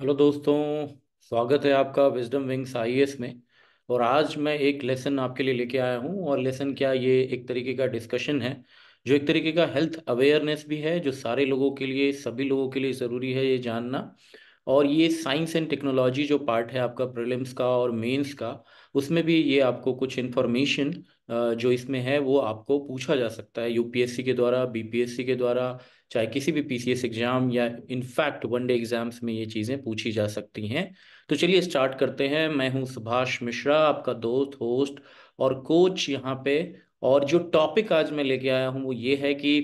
hello दोस्तों स्वागत है आपका विजडम विंग्स आईएएस में और आज मैं एक लेसन आपके लिए लेके आया हूँ और लेसन क्या ये एक तरीके का डिस्कशन है जो एक तरीके का हेल्थ अवेयरनेस भी है जो सारे लोगों के लिए सभी लोगों के लिए ज़रूरी है ये जानना और ये साइंस एंड टेक्नोलॉजी जो पार्ट है आपका प्रिलिम्स का और मेन्स का उसमें भी ये आपको कुछ इन्फॉर्मेशन जो इसमें है वो आपको पूछा जा सकता है यूपीएससी के द्वारा बीपीएससी के द्वारा चाहे किसी भी पीसीएस एग्जाम या इनफैक्ट वन डे एग्जाम्स में ये चीज़ें पूछी जा सकती हैं तो चलिए स्टार्ट करते हैं मैं हूं सुभाष मिश्रा आपका दोस्त होस्ट और कोच यहाँ पे और जो टॉपिक आज मैं लेके आया हूँ वो ये है कि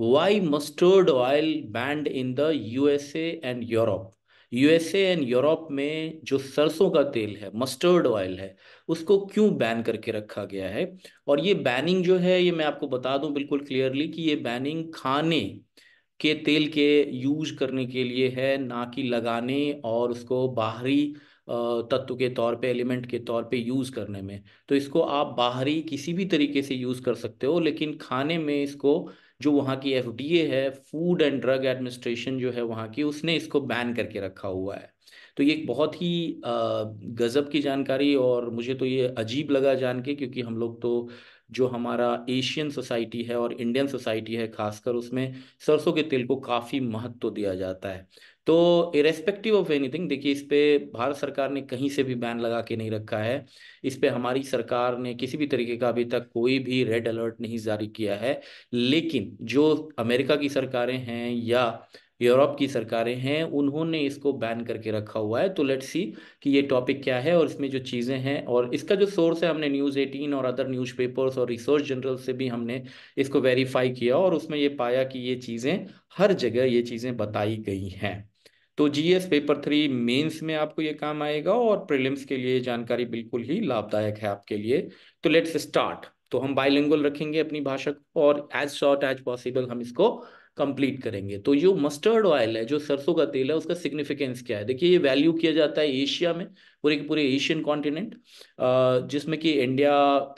why mustard oil banned in the USA and Europe USA and Europe में जो सरसों का तेल है मस्टर्ड ऑयल है उसको क्यों बैन करके रखा गया है और ये बैनिंग जो है ये मैं आपको बता दूं बिल्कुल क्लियरली कि ये बैनिंग खाने के तेल के यूज करने के लिए है ना कि लगाने और उसको बाहरी तत्व के तौर पे एलिमेंट के तौर पे यूज़ करने में तो इसको आप बाहरी किसी भी तरीके से यूज़ कर सकते हो लेकिन खाने में इसको जो वहाँ की एफ है फूड एंड ड्रग एडमिनिस्ट्रेशन जो है वहाँ की उसने इसको बैन करके रखा हुआ है तो ये एक बहुत ही गज़ब की जानकारी और मुझे तो ये अजीब लगा जान के क्योंकि हम लोग तो जो हमारा एशियन सोसाइटी है और इंडियन सोसाइटी है खासकर उसमें सरसों के तेल को काफ़ी महत्व तो दिया जाता है तो इरेस्पेक्टिव ऑफ एनीथिंग देखिए इस पर भारत सरकार ने कहीं से भी बैन लगा के नहीं रखा है इस पर हमारी सरकार ने किसी भी तरीके का अभी तक कोई भी रेड अलर्ट नहीं जारी किया है लेकिन जो अमेरिका की सरकारें हैं या यूरोप की सरकारें हैं उन्होंने इसको बैन करके रखा हुआ है तो लेट्स सी कि ये टॉपिक क्या है और इसमें जो चीज़ें हैं और इसका जो सोर्स है हमने न्यूज़ एटीन और अदर न्यूज़पेपर्स और रिसर्च जनरल से भी हमने इसको वेरीफाई किया और उसमें ये पाया कि ये चीज़ें हर जगह ये चीज़ें बताई गई हैं तो जीएस पेपर थ्री मेंस में आपको ये काम आएगा और प्रीलिम्स के लिए जानकारी बिल्कुल ही लाभदायक है आपके लिए तो लेट्स स्टार्ट तो हम बाइलिंगुअल रखेंगे अपनी भाषा को और एज शॉर्ट एज पॉसिबल हम इसको कंप्लीट करेंगे तो जो मस्टर्ड ऑयल है जो सरसों का तेल है उसका सिग्निफिकेंस क्या है देखिए ये वैल्यू किया जाता है एशिया में पूरे के पूरे एशियन कॉन्टिनेंट जिसमें कि इंडिया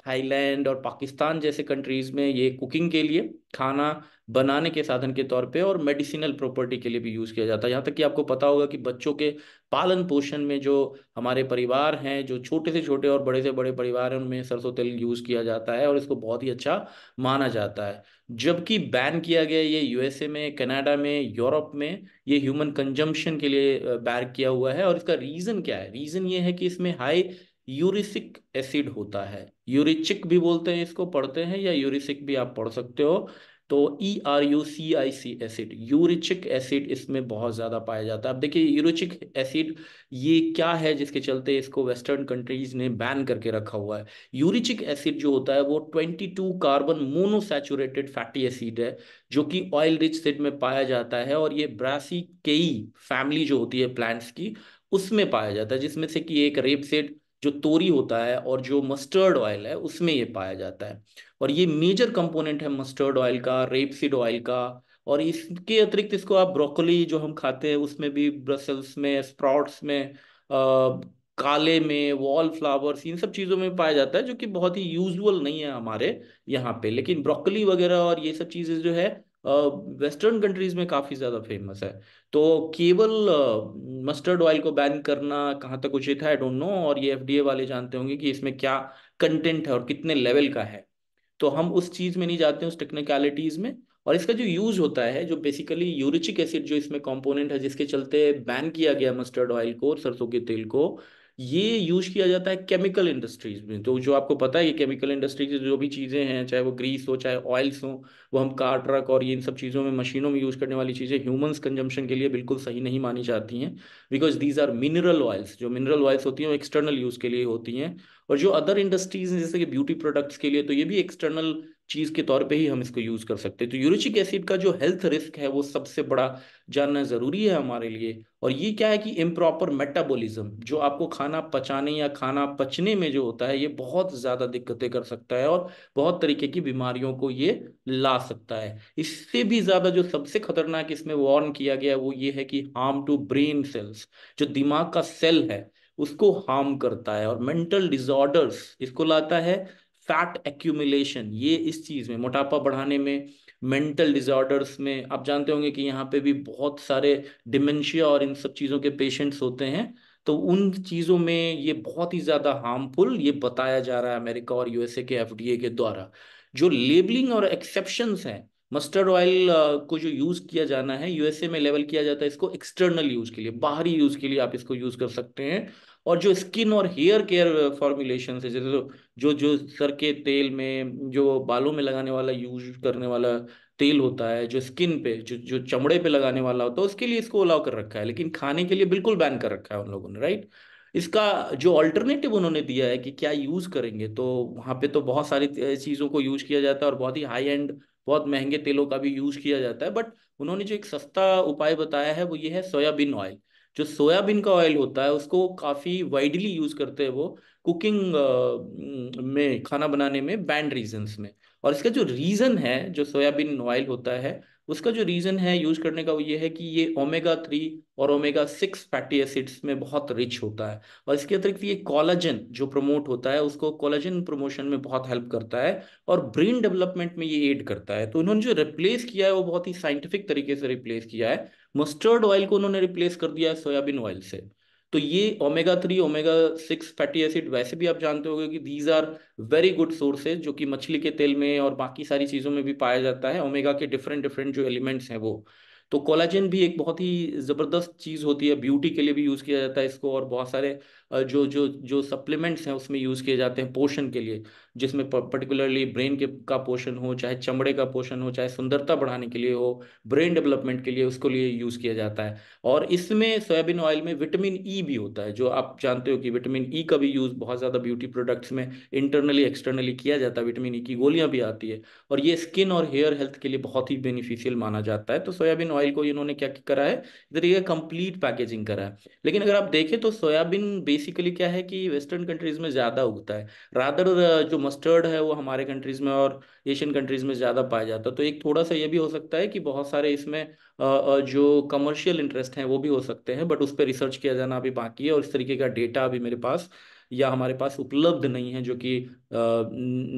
थाईलैंड और पाकिस्तान जैसे कंट्रीज में ये कुकिंग के लिए खाना बनाने के साधन के तौर पे और मेडिसिनल प्रॉपर्टी के लिए भी यूज़ किया जाता है यहाँ तक कि आपको पता होगा कि बच्चों के पालन पोषण में जो हमारे परिवार हैं जो छोटे से छोटे और बड़े से बड़े परिवार हैं उनमें सरसों तेल यूज़ किया जाता है और इसको बहुत ही अच्छा माना जाता है जबकि बैन किया गया ये यूएसए में कनाडा में यूरोप में ये ह्यूमन कंजम्पशन के लिए बैन किया हुआ है और इसका रीज़न क्या है रीज़न ये है कि इसमें हाई यूरिसिक एसिड होता है यूरिचिक भी बोलते हैं इसको पढ़ते हैं या यूरिसिक भी आप पढ़ सकते हो तो E R U C I C acid erucic acid इसमें बहुत ज़्यादा पाया जाता है अब देखिए यूरिचिक एसिड ये क्या है जिसके चलते इसको वेस्टर्न कंट्रीज ने बैन करके रखा हुआ है यूरिचिक एसिड जो होता है वो 22 कार्बन मोनोसेचुरेटेड फैटी एसिड है जो कि ऑयल रिच सिड में पाया जाता है और ये ब्रासी केई फैमिली जो होती है प्लांट्स की उसमें पाया जाता है जिसमें से कि एक रेपसीड जो तोरी होता है और जो मस्टर्ड ऑयल है उसमें ये पाया जाता है और ये मेजर कंपोनेंट है मस्टर्ड ऑयल का रेपसीड ऑयल का और इसके अतिरिक्त इसको आप ब्रोकली जो हम खाते हैं उसमें भी ब्रसल्स में स्प्राउट्स में आ, काले में वॉल फ्लावर्स इन सब चीज़ों में पाया जाता है जो कि बहुत ही यूजुअल नहीं है हमारे यहाँ पे लेकिन ब्रोकली वगैरह और ये सब चीज़ें जो है वेस्टर्न कंट्रीज में काफी ज्यादा फेमस है तो केवल मस्टर्ड ऑयल को बैन करना कहाँ तक उचित है आई डोंट नो और ये एफडीए वाले जानते होंगे कि इसमें क्या कंटेंट है और कितने लेवल का है तो हम उस चीज में नहीं जाते उस टेक्निकलिटीज में और इसका जो यूज होता है जो बेसिकली यूरिचिक एसिड जो इसमें कंपोनेंट है जिसके चलते बैन किया गया मस्टर्ड ऑयल को सरसों के तेल को ये यूज किया जाता है केमिकल इंडस्ट्रीज में तो जो आपको पता है कि केमिकल इंडस्ट्रीज जो भी चीज़ें हैं चाहे वो ग्रीस हो चाहे ऑयल्स हो वो हम कार ट्रक और ये इन सब चीज़ों में मशीनों में यूज करने वाली चीज़ें ह्यूमंस कंजम्पशन के लिए बिल्कुल सही नहीं मानी जाती हैं because these are mineral oils जो मिनरल ऑयल्स होती हैं वो एक्सटर्नल यूज़ के लिए होती हैं और जो अदर इंडस्ट्रीज जैसे कि ब्यूटी प्रोडक्ट्स के लिए तो ये भी एक्सटर्नल चीज के तौर पे ही हम इसको यूज कर सकते हैं तो यूरिचिक एसिड का जो हेल्थ रिस्क है वो सबसे बड़ा जानना जरूरी है हमारे लिए और ये क्या है कि इम्प्रॉपर मेटाबॉलिज्म जो आपको खाना पचाने या खाना पचने में जो होता है ये बहुत ज्यादा दिक्कतें कर सकता है और बहुत तरीके की बीमारियों को ये ला सकता है इससे भी ज्यादा जो सबसे खतरनाक इसमें वार्न किया गया है वो ये है कि हार्म टू ब्रेन सेल्स जो दिमाग का सेल है उसको हार्म करता है और मेंटल डिसऑर्डर्स इसको लाता है फैट एक्यूमुलेशन ये इस चीज़ में मोटापा बढ़ाने में मेंटल डिजॉर्डर्स में आप जानते होंगे कि यहाँ पे भी बहुत सारे डिमेंशिया और इन सब चीज़ों के पेशेंट्स होते हैं तो उन चीज़ों में ये बहुत ही ज़्यादा हार्मफुल ये बताया जा रहा है अमेरिका और यूएसए के एफडीए के द्वारा जो लेबलिंग और एक्सेप्शन हैं मस्टर्ड ऑयल को जो यूज़ किया जाना है यूएसए में लेवल किया जाता है इसको एक्सटर्नल यूज़ के लिए बाहरी यूज़ के लिए आप इसको यूज़ कर सकते हैं और जो स्किन और हेयर केयर फॉर्मुलेशन है जैसे जो जो सर के तेल में जो बालों में लगाने वाला यूज करने वाला तेल होता है जो स्किन पे जो जो चमड़े पे लगाने वाला होता है उसके लिए इसको अलाउ कर रखा है लेकिन खाने के लिए बिल्कुल बैन कर रखा है उन लोगों ने राइट इसका जो ऑल्टरनेटिव उन्होंने दिया है कि क्या यूज़ करेंगे तो वहाँ पे तो बहुत सारी चीज़ों को यूज किया जाता है और बहुत ही हाई एंड बहुत महंगे तेलों का भी यूज किया जाता है बट उन्होंने जो एक सस्ता उपाय बताया है वो ये है सोयाबीन ऑयल जो सोयाबीन का ऑयल होता है उसको काफ़ी वाइडली यूज़ करते हैं वो कुकिंग में खाना बनाने में बैंड रीजन में और इसका जो रीज़न है जो सोयाबीन ऑयल होता है उसका जो रीज़न है यूज करने का वो ये है कि ये ओमेगा थ्री और ओमेगा सिक्स फैटी एसिड्स में बहुत रिच होता है और इसके अतिरिक्त ये कॉलेजन जो प्रमोट होता है उसको कॉलेजन प्रमोशन में बहुत हेल्प करता है और ब्रेन डेवलपमेंट में ये एड करता है तो उन्होंने जो रिप्लेस किया है वो बहुत ही साइंटिफिक तरीके से रिप्लेस किया है मस्टर्ड ऑयल को उन्होंने रिप्लेस कर दिया है सोयाबीन ऑयल से तो ये omega three omega six fatty acid वैसे भी आप जानते हो कि these are very good sources जो कि मछली के तेल में और बाकी सारी चीज़ों में भी पाया जाता है ओमेगा के डिफरेंट डिफरेंट जो एलिमेंट्स हैं वो तो कोलाजन भी एक बहुत ही ज़बरदस्त चीज़ होती है ब्यूटी के लिए भी यूज़ किया जाता है इसको और बहुत सारे जो जो जो सप्लीमेंट्स हैं उसमें यूज़ किए जाते हैं पोषण के लिए जिसमें पर्टिकुलरली ब्रेन के का पोषण हो चाहे चमड़े का पोषण हो चाहे सुंदरता बढ़ाने के लिए हो ब्रेन डेवलपमेंट के लिए उसको लिए यूज़ किया जाता है और इसमें सोयाबीन ऑयल में विटामिन ई e भी होता है जो आप जानते हो कि विटामिन ई e का भी यूज़ बहुत ज़्यादा ब्यूटी प्रोडक्ट्स में इंटरनली एक्सटर्नली किया जाता है विटामिन ई e की गोलियाँ भी आती है और ये स्किन और हेयर हेल्थ के लिए बहुत ही बेनिफिशियल माना जाता है तो सोयाबीन ऑयल को इन्होंने क्या करा है इधर ये कंप्लीट पैकेजिंग करा है लेकिन अगर आप देखें तो सोयाबीन बेस बेसिकली क्या है कि वेस्टर्न कंट्रीज में ज़्यादा उगता है रादर uh, जो मस्टर्ड है वो हमारे कंट्रीज में और एशियन कंट्रीज में ज़्यादा पाया जाता है तो एक थोड़ा सा ये भी हो सकता है कि बहुत सारे इसमें uh, uh, जो कमर्शियल इंटरेस्ट हैं वो भी हो सकते हैं बट उस पर रिसर्च किया जाना अभी बाकी है और इस तरीके का डेटा अभी मेरे पास या हमारे पास उपलब्ध नहीं है जो कि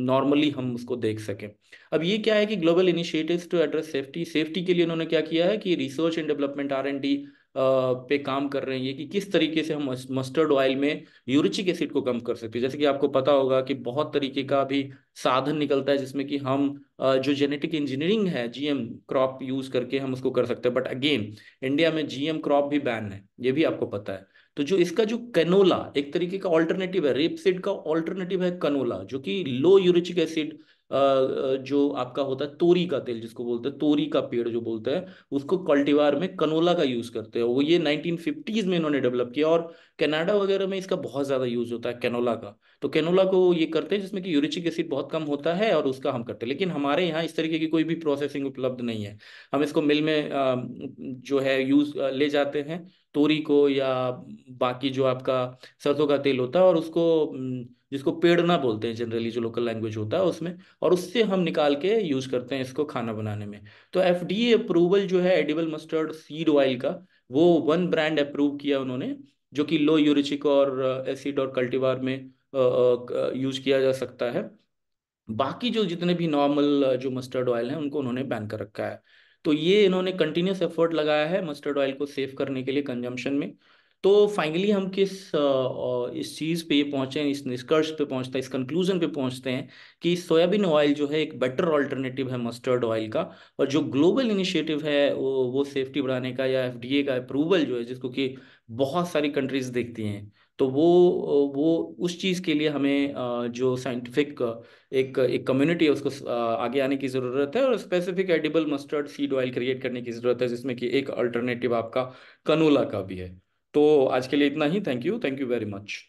नॉर्मली हम उसको देख सकें अब ये क्या है कि global initiatives to address safety safety के लिए उन्होंने क्या किया है कि research and development R and D पे काम कर हैं ये कि किस तरीके से हम मस्टर्ड ऑयल में यूरिचिक एसिड को कम कर सकते हैं जैसे कि आपको पता होगा कि बहुत तरीके का भी साधन निकलता है जिसमें कि हम जो जेनेटिक इंजीनियरिंग है जीएम क्रॉप यूज करके हम उसको कर सकते हैं बट अगेन इंडिया में जीएम क्रॉप भी बैन है ये भी आपको पता है तो जो इसका जो कैनोला एक तरीके का ऑल्टरनेटिव है रेपसिड का ऑल्टरनेटिव है कनोला जो कि लो यूरिचिक एसिड जो आपका होता है तोरी का तेल जिसको बोलते हैं तोरी का पेड़ जो बोलते हैं उसको कल्टीवार में कनोला का यूज करते हैं वो ये नाइनटीन में इन्होंने डेवलप किया और कनाडा वगैरह में इसका बहुत ज़्यादा यूज होता है कैनोला का तो कैनोला को ये करते हैं जिसमें कि यूरिचिक एसिड बहुत कम होता है और उसका हम करते हैं लेकिन हमारे यहाँ इस तरीके की कोई भी प्रोसेसिंग उपलब्ध नहीं है हम इसको मिल में जो है यूज ले जाते हैं तोरी को या बाकी जो आपका सरसों का तेल होता है और उसको जिसको पेड़ना बोलते हैं जनरली जो लोकल लैंग्वेज होता है उसमें और उससे हम निकाल के यूज करते हैं इसको खाना बनाने में तो एफ अप्रूवल जो है एडिबल मस्टर्ड सीड ऑयल का वो वन ब्रांड अप्रूव किया उन्होंने जो कि लो यूरिचिक और एसिड uh, और कल्टीवार में यूज uh, uh, किया जा सकता है बाकी जो जितने भी नॉर्मल जो मस्टर्ड ऑयल हैं उनको उन्होंने बैन कर रखा है तो ये इन्होंने कंटिन्यूस एफर्ट लगाया है मस्टर्ड ऑयल को सेव करने के लिए कंजम्पशन में तो फाइनली हम किस इस चीज़ पे पहुँचे हैं इस निष्कर्ष पे पहुँचते हैं इस कंक्लूजन पे पहुँचते हैं कि सोयाबीन ऑयल जो है एक बेटर ऑल्टरनेटिव है मस्टर्ड ऑयल का और जो ग्लोबल इनिशिएटिव है वो वो सेफ्टी बढ़ाने का या एफ का अप्रूवल जो है जिसको कि बहुत सारी कंट्रीज देखती हैं तो वो वो उस चीज़ के लिए हमें जो साइंटिफिक एक एक कम्युनिटी है उसको आगे आने की ज़रूरत है और specific edible mustard seed oil create करने की ज़रूरत है जिसमें कि एक अल्टरनेटिव आपका कनोला का भी है तो आज के लिए इतना ही thank you thank you very much